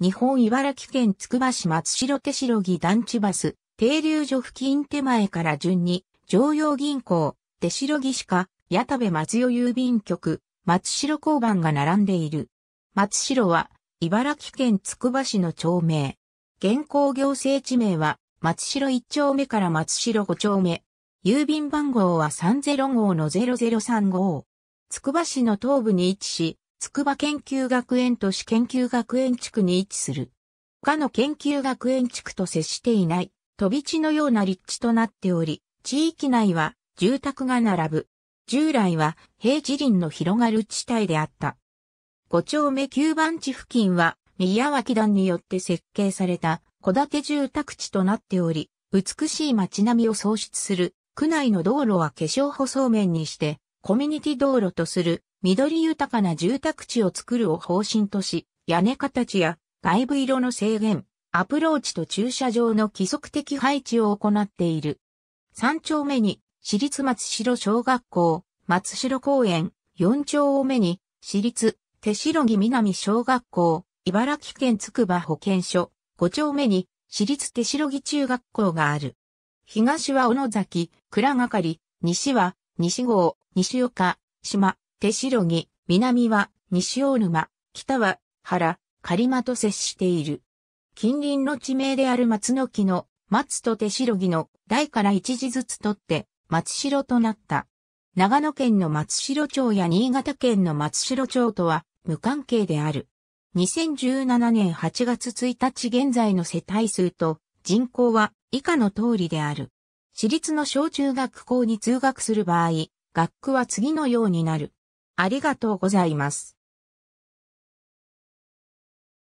日本茨城県つくば市松代手代木団地バス、停留所付近手前から順に、常用銀行、手代木鹿科、矢田部松代郵便局、松代交番が並んでいる。松代は、茨城県つくば市の町名。現行行政地名は、松代1丁目から松代5丁目。郵便番号は30 5の0035。つくば市の東部に位置し、筑波研究学園都市研究学園地区に位置する。他の研究学園地区と接していない、飛び地のような立地となっており、地域内は住宅が並ぶ。従来は平地林の広がる地帯であった。五丁目9番地付近は宮脇団によって設計された戸建て住宅地となっており、美しい街並みを創出する区内の道路は化粧舗装面にしてコミュニティ道路とする緑豊かな住宅地を作るを方針とし、屋根形や外部色の制限、アプローチと駐車場の規則的配置を行っている。3丁目に、私立松代小学校、松代公園、4丁目に、私立、手代木南小学校、茨城県つくば保健所、5丁目に、私立手代木中学校がある。東は小野崎、倉がかり、西は、西郷、西岡、島、手代木、南は西大沼、北は原、狩間と接している。近隣の地名である松の木の松と手代木の台から一字ずつ取って松代となった。長野県の松代町や新潟県の松代町とは無関係である。2017年8月1日現在の世帯数と人口は以下の通りである。私立の小中学校に通学する場合、学区は次のようになる。ありがとうございます。